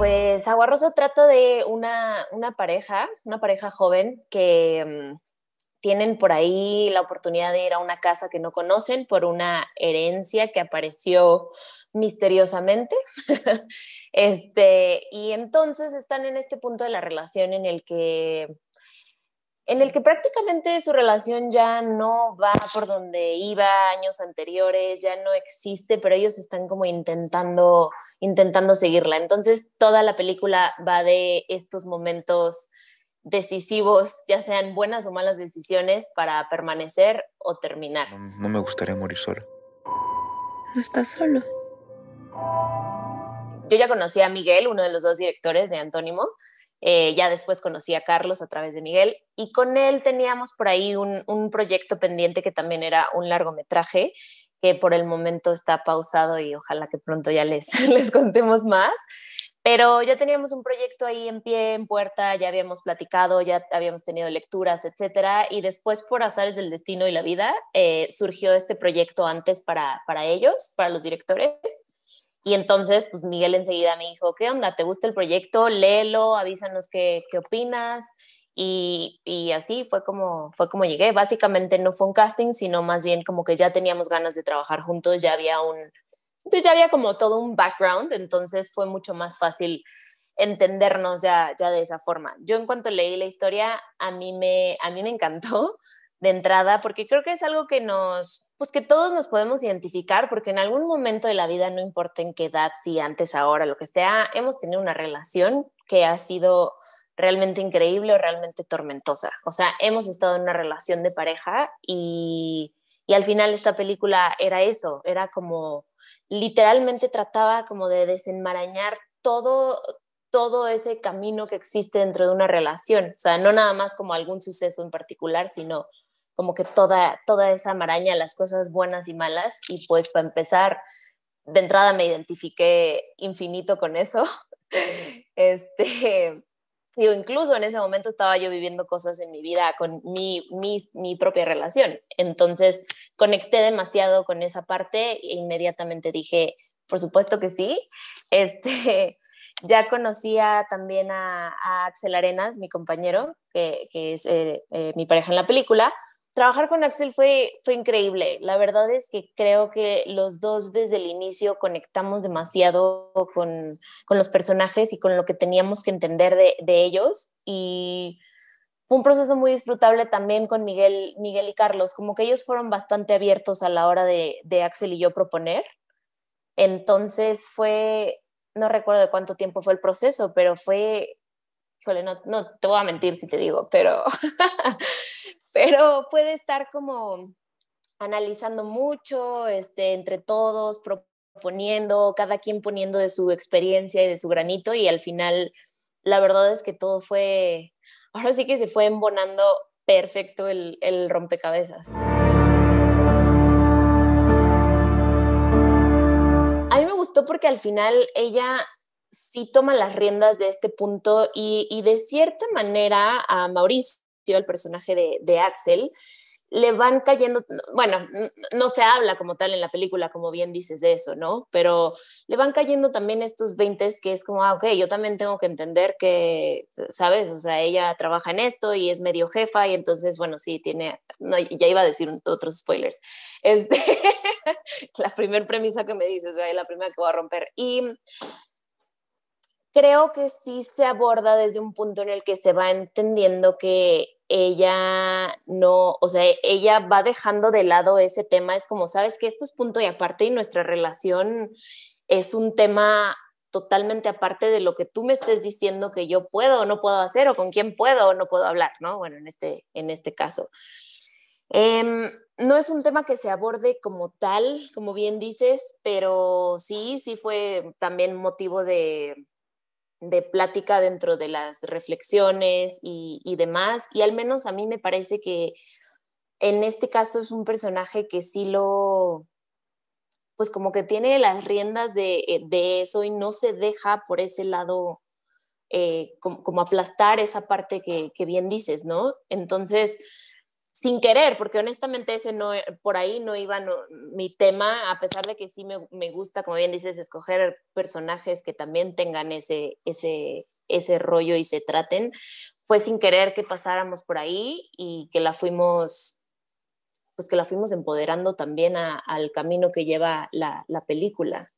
pues Aguarroso trata de una, pareja, una pareja joven que mm, tienen por ahí la oportunidad de ir a una casa que no conocen por una herencia que apareció misteriosamente. este, y entonces están en este punto de la relación en el que en el que prácticamente su relación ya no va por donde iba años anteriores, ya no existe, pero ellos están como intentando intentando seguirla. Entonces, toda la película va de estos momentos decisivos, ya sean buenas o malas decisiones, para permanecer o terminar. No, me gustaría morir solo. No estás solo. Yo ya conocí a Miguel, uno de los dos directores de Antónimo. Eh, ya después conocí a Carlos a través de Miguel y con él teníamos por ahí un proyecto pendiente que también era un largometraje que por el momento está pausado y ojalá que pronto ya les, les contemos más. Pero ya teníamos un proyecto ahí en pie, en puerta, ya habíamos platicado, ya habíamos tenido lecturas, etcétera. Y después, por azares del destino y la vida, eh, surgió este proyecto antes para, ellos, para los directores. Y entonces, pues Miguel enseguida me dijo, ¿qué onda? ¿Te gusta el proyecto? Léelo, avísanos qué, qué opinas. Y, y, así fue como, fue como llegué. Básicamente no fue un casting, sino más bien como que ya teníamos ganas de trabajar juntos, ya había un, pues ya había como todo un background, entonces fue mucho más fácil entendernos ya, ya de esa forma. Yo en cuanto leí la historia, a mí me, a mí me encantó de entrada, porque creo que es algo que nos, pues que todos nos podemos identificar, porque en algún momento de la vida, no importa en qué edad, si antes, ahora, lo que sea, hemos tenido una relación que ha sido realmente increíble o realmente tormentosa. O sea, hemos estado en una relación de pareja y, y al final esta película era eso, era como literalmente trataba como de desenmarañar todo, todo ese camino que existe dentro de una relación. O sea, no nada más como algún suceso en particular, sino como que toda, toda esa maraña, las cosas buenas y malas. Y pues para empezar, de entrada me identifiqué infinito con eso. Este, incluso en ese momento estaba yo viviendo cosas en mi vida con mi, propia relación. Entonces conecté demasiado con esa parte e inmediatamente dije, por supuesto que sí. Este, ya conocía también a, Axel Arenas, mi compañero, que, es eh, eh, mi pareja en la película trabajar con Axel fue, fue increíble. La verdad es que creo que los dos desde el inicio conectamos demasiado con, los personajes y con lo que teníamos que entender de, ellos. Y fue un proceso muy disfrutable también con Miguel, Miguel y Carlos, como que ellos fueron bastante abiertos a la hora de, de Axel y yo proponer. Entonces fue, no recuerdo de cuánto tiempo fue el proceso, pero fue híjole, no, no te voy a mentir si te digo, pero, pero puede estar como analizando mucho, este, entre todos, proponiendo, cada quien poniendo de su experiencia y de su granito y al final la verdad es que todo fue, ahora sí que se fue embonando perfecto el rompecabezas. A mí me gustó porque al final ella sí toma las riendas de este punto y, de cierta manera a Mauricio, el personaje de, Axel, le van cayendo, bueno, no se habla como tal en la película, como bien dices de eso, ¿no? Pero le van cayendo también estos 20 que es como, ah, ok, yo también tengo que entender que, ¿sabes? O sea, ella trabaja en esto y es medio jefa y entonces, bueno, sí, tiene, ya iba a decir otros spoilers. Este, la primera premisa que me dices, la primera que voy a romper. Y creo que sí se aborda desde un punto en el que se va entendiendo que ella no, o sea, ella va dejando de lado ese tema, es como, sabes que esto es punto y aparte y nuestra relación es un tema totalmente aparte de lo que tú me estés diciendo que yo puedo o no puedo hacer o con quién puedo o no puedo hablar, ¿no? Bueno, en este, en este caso. Em, no es un tema que se aborde como tal, como bien dices, pero sí, sí fue también motivo de, de plática dentro de las reflexiones y, demás. Y al menos a mí me parece que en este caso es un personaje que sí lo, pues como que tiene las riendas de, eh, de eso y no se deja por ese lado eh, como, como, aplastar esa parte que, que bien dices, ¿no? Entonces, sin querer, porque honestamente ese no, eh, por ahí no iba mi tema, a pesar de que sí me, gusta, como bien dices, escoger personajes que también tengan ese, rollo y se traten, fue sin querer que pasáramos por ahí y que la fuimos, pues que la fuimos empoderando también al camino que lleva la película.